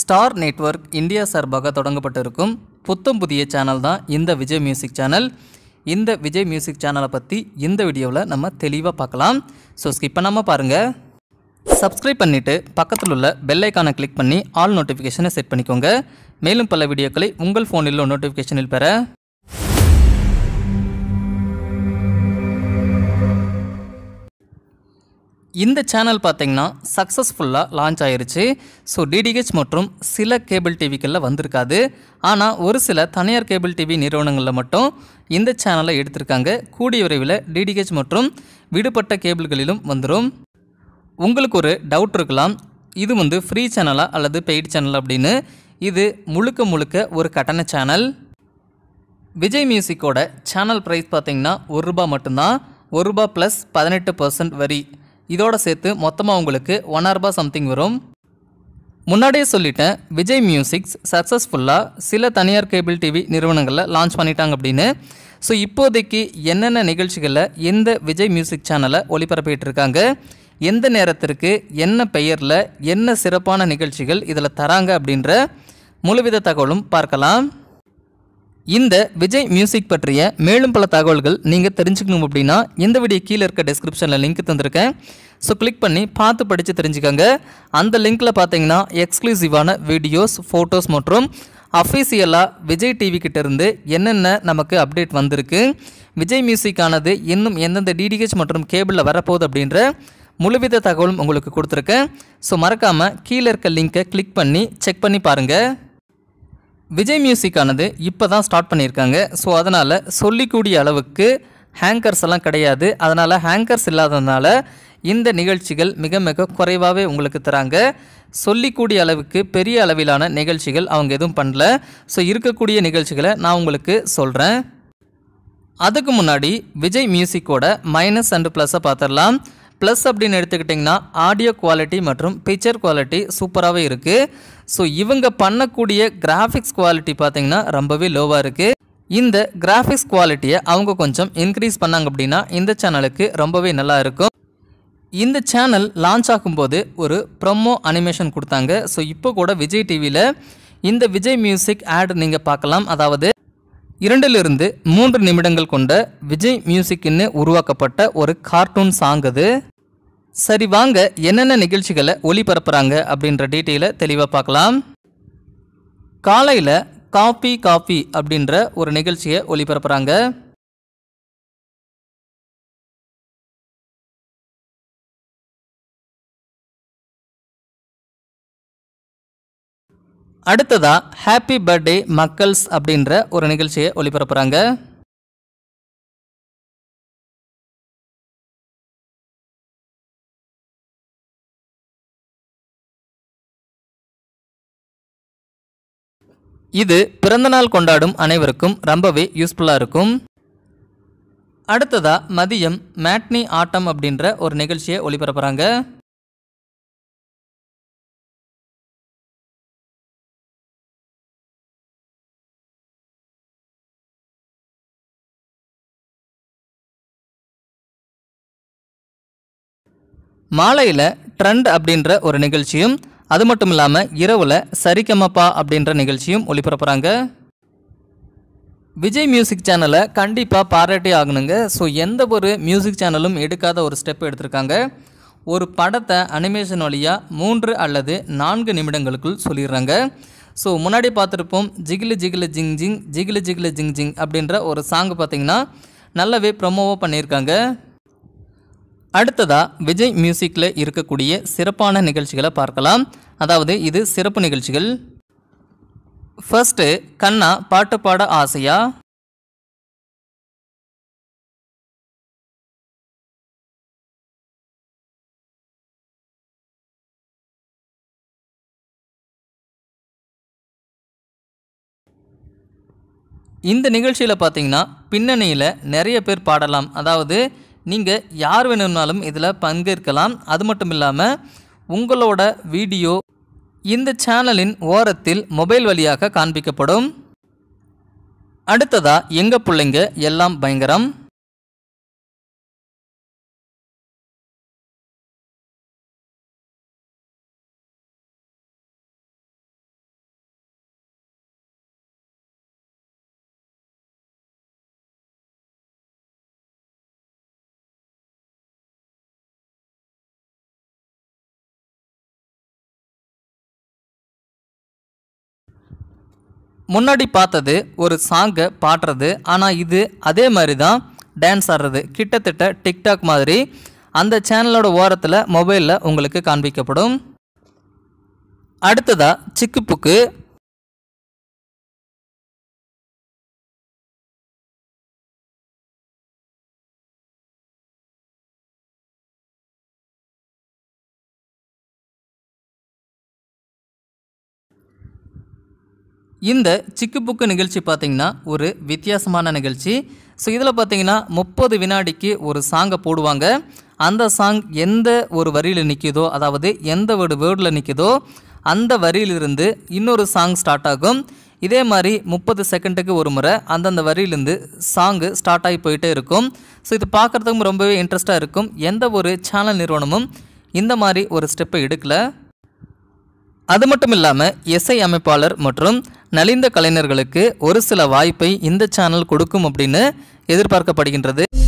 star network India சார்பாக தொடங்கப்பட்டிருக்கும் புத்தம் புதிய சேனல் தான் இந்த விஜய் மியூசிக் சேனல் இந்த விஜய் மியூசிக் சேனலை பற்றி இந்த வீடியோவில் நம்ம தெளிவாக பார்க்கலாம் ஸோ ஸ்கிப் பண்ணாமல் பாருங்கள் சப்ஸ்கிரைப் பண்ணிவிட்டு பக்கத்தில் உள்ள பெல் ஐக்கானை கிளிக் பண்ணி ஆல் நோட்டிஃபிகேஷனை செட் பண்ணிக்கோங்க மேலும் பல வீடியோக்களை உங்கள் ஃபோனில் நோட்டிஃபிகேஷனில் பெற இந்த சேனல் பார்த்திங்கன்னா சக்ஸஸ்ஃபுல்லாக லான்ச் ஆயிருச்சு ஸோ டிடிஹெச் மற்றும் சில கேபிள் டிவிக்களில் வந்திருக்காது ஆனால் ஒரு சில தனியார் கேபிள் டிவி நிறுவனங்களில் மட்டும் இந்த சேனலை எடுத்திருக்காங்க கூடிய விரைவில் டிடிஹெச் மற்றும் விடுபட்ட கேபிள்களிலும் வந்துடும் உங்களுக்கு ஒரு டவுட் இருக்கலாம் இது வந்து ஃப்ரீ சேனலாக அல்லது பெய்டு சேனல் அப்படின்னு இது முழுக்க முழுக்க ஒரு கட்டண சேனல் விஜய் மியூசிக்கோட சேனல் ப்ரைஸ் பார்த்திங்கன்னா ஒரு ரூபா மட்டும்தான் ஒரு ரூபா ப்ளஸ் பதினெட்டு பர்சன்ட் வரி இதோடு சேர்த்து மொத்தமாக உங்களுக்கு ஒன் ஆர்பா சம்திங் வரும் முன்னாடியே சொல்லிட்டேன் விஜய் மியூசிக்ஸ் சக்ஸஸ்ஃபுல்லாக சில தனியார் கேபிள் டிவி நிறுவனங்களில் லான்ச் பண்ணிட்டாங்க அப்படின்னு ஸோ இப்போதைக்கு என்னென்ன நிகழ்ச்சிகளில் எந்த விஜய் மியூசிக் சேனலை ஒளிபரப்பிகிட்டு இருக்காங்க எந்த நேரத்திற்கு என்ன பெயரில் என்ன சிறப்பான நிகழ்ச்சிகள் இதில் தராங்க அப்படின்ற முழுவித தகவலும் பார்க்கலாம் இந்த விஜய் மியூசிக் பற்றிய மேலும் பல தகவல்கள் நீங்கள் தெரிஞ்சுக்கணும் அப்படின்னா இந்த வீடியோ கீழே இருக்க டிஸ்கிரிப்ஷனில் லிங்க் தந்திருக்கேன் ஸோ கிளிக் பண்ணி பார்த்து படித்து தெரிஞ்சுக்கோங்க அந்த லிங்க்கில் பார்த்தீங்கன்னா எக்ஸ்க்ளூசிவான வீடியோஸ் ஃபோட்டோஸ் மற்றும் அஃபீஷியலாக விஜய் டிவி கிட்டேருந்து என்னென்ன நமக்கு அப்டேட் வந்திருக்கு விஜய் மியூசிக்கானது இன்னும் எந்தெந்த டிடிஹெச் மற்றும் கேபிளில் வரப்போகுது அப்படின்ற முழுவித தகவலும் உங்களுக்கு கொடுத்துருக்கேன் ஸோ மறக்காமல் கீழே இருக்க லிங்க்கை கிளிக் பண்ணி செக் பண்ணி பாருங்கள் விஜய் மியூசிக்கானது இப்போ தான் ஸ்டார்ட் பண்ணியிருக்காங்க ஸோ அதனால் சொல்லிக்கூடிய அளவுக்கு ஹேங்கர்ஸ் எல்லாம் கிடையாது அதனால் ஹேங்கர்ஸ் இல்லாததுனால இந்த நிகழ்ச்சிகள் மிக மிக குறைவாகவே உங்களுக்கு தராங்க சொல்லிக்கூடிய அளவுக்கு பெரிய அளவிலான நிகழ்ச்சிகள் அவங்க எதுவும் பண்ணல ஸோ இருக்கக்கூடிய நிகழ்ச்சிகளை நான் உங்களுக்கு சொல்கிறேன் அதுக்கு முன்னாடி விஜய் மியூசிக்கோட மைனஸ் அண்டு ப்ளஸ்ஸை பார்த்துடலாம் ப்ளஸ் அப்படின்னு எடுத்துக்கிட்டிங்கன்னா ஆடியோ குவாலிட்டி மற்றும் பிக்சர் குவாலிட்டி சூப்பராகவே இருக்குது ஸோ இவங்க பண்ணக்கூடிய கிராஃபிக்ஸ் குவாலிட்டி பார்த்திங்கன்னா ரொம்பவே லோவாக இருக்குது இந்த கிராஃபிக்ஸ் குவாலிட்டியை அவங்க கொஞ்சம் இன்க்ரீஸ் பண்ணாங்க அப்படின்னா இந்த சேனலுக்கு ரொம்பவே நல்லா இருக்கும் இந்த சேனல் லான்ச் ஆகும்போது ஒரு ப்ரொமோ அனிமேஷன் கொடுத்தாங்க ஸோ இப்போ கூட விஜய் டிவியில் இந்த விஜய் மியூசிக் ஆட் நீங்கள் பார்க்கலாம் அதாவது இரண்டிலிருந்து மூன்று நிமிடங்கள் கொண்ட விஜய் மியூசிக்னு உருவாக்கப்பட்ட ஒரு கார்ட்டூன் சாங் அது சரி வாங்க என்னென்ன நிகழ்ச்சிகளை ஒளிபரப்புகிறாங்க அப்படின்ற டீட்டெயிலை தெளிவாக பார்க்கலாம் காலையில் காஃபி காஃபி அப்படின்ற ஒரு நிகழ்ச்சியை ஒளிபரப்புகிறாங்க அடுத்ததா ஹாப்பி பர்த்டே மக்கள்ஸ் அப்படின்ற ஒரு நிகழ்ச்சியை ஒளிபரப்புகிறாங்க இது பிறந்தநாள் கொண்டாடும் அனைவருக்கும் ரொம்பவே யூஸ்ஃபுல்லாக இருக்கும் அடுத்ததா மதியம் மேட்னி ஆட்டம் அப்படின்ற ஒரு நிகழ்ச்சியை ஒளிபரப்புகிறாங்க மாலையில் ட்ரெண்ட் அப்படின்ற ஒரு நிகழ்ச்சியும் அது மட்டும் இல்லாமல் இரவில் சரிகமப்பா அப்படின்ற நிகழ்ச்சியும் ஒளிபரப்புகிறாங்க விஜய் மியூசிக் சேனலை கண்டிப்பாக பாராட்டி ஆகணுங்க ஸோ எந்த ஒரு மியூசிக் சேனலும் எடுக்காத ஒரு ஸ்டெப் எடுத்திருக்காங்க ஒரு படத்தை அனிமேஷன் வழியாக மூன்று அல்லது நான்கு நிமிடங்களுக்குள் சொல்லிடுறாங்க ஸோ முன்னாடி பார்த்துருப்போம் ஜிகிலு ஜிகிலு ஜிங் ஜிங் ஜிகிலு ஜிகிலு ஜிங் ஜிங் அப்படின்ற ஒரு சாங் பார்த்திங்கன்னா நல்லாவே ப்ரமோவாக பண்ணியிருக்காங்க அடுத்ததா விஜய் மியூசிக்கில் இருக்கக்கூடிய சிறப்பான நிகழ்ச்சிகளை பார்க்கலாம் அதாவது இது சிறப்பு நிகழ்ச்சிகள் ஃபர்ஸ்ட்டு கண்ணா பாட்டு பாட ஆசையா இந்த நிகழ்ச்சியில் பார்த்தீங்கன்னா பின்னணியில் நிறைய பேர் பாடலாம் அதாவது நீங்கள் யார் வேணும்னாலும் இதில் பங்கேற்கலாம் அது மட்டும் இல்லாமல் உங்களோட வீடியோ இந்த சேனலின் ஓரத்தில் மொபைல் வழியாக காண்பிக்கப்படும் அடுத்ததாக எங்கள் பிள்ளைங்க எல்லாம் பயங்கரம் முன்னாடி பார்த்தது ஒரு சாங்கை பாடுறது ஆனால் இது அதே மாதிரி தான் டான்ஸ் ஆடுறது கிட்டத்தட்ட டிக்டாக் மாதிரி அந்த சேனலோட ஓரத்தில் மொபைலில் உங்களுக்கு காண்பிக்கப்படும் அடுத்ததாக சிக்கு புக்கு இந்த சிக்கு புக்கு நிகழ்ச்சி பார்த்திங்கன்னா ஒரு வித்தியாசமான நிகழ்ச்சி ஸோ இதில் பார்த்தீங்கன்னா முப்பது வினாடிக்கு ஒரு சாங்கை போடுவாங்க அந்த சாங் எந்த ஒரு வரியில் நிற்கிதோ அதாவது எந்த ஒரு வேர்டில் நிற்கிதோ அந்த வரியிலிருந்து இன்னொரு சாங் ஸ்டார்ட் ஆகும் இதே மாதிரி முப்பது செகண்டுக்கு ஒரு முறை அந்தந்த வரியிலேருந்து சாங்கு ஸ்டார்ட் ஆகி போயிட்டே இருக்கும் ஸோ இது பார்க்குறதுக்கும் ரொம்பவே இன்ட்ரெஸ்ட்டாக இருக்கும் எந்த ஒரு சேனல் நிறுவனமும் இந்த மாதிரி ஒரு ஸ்டெப்பை எடுக்கலை அது மட்டும் இல்லாமல் இசை அமைப்பாளர் மற்றும் நலிந்த கலைஞர்களுக்கு ஒரு சில வாய்ப்பை இந்த சேனல் கொடுக்கும் அப்படின்னு எதிர்பார்க்கப்படுகின்றது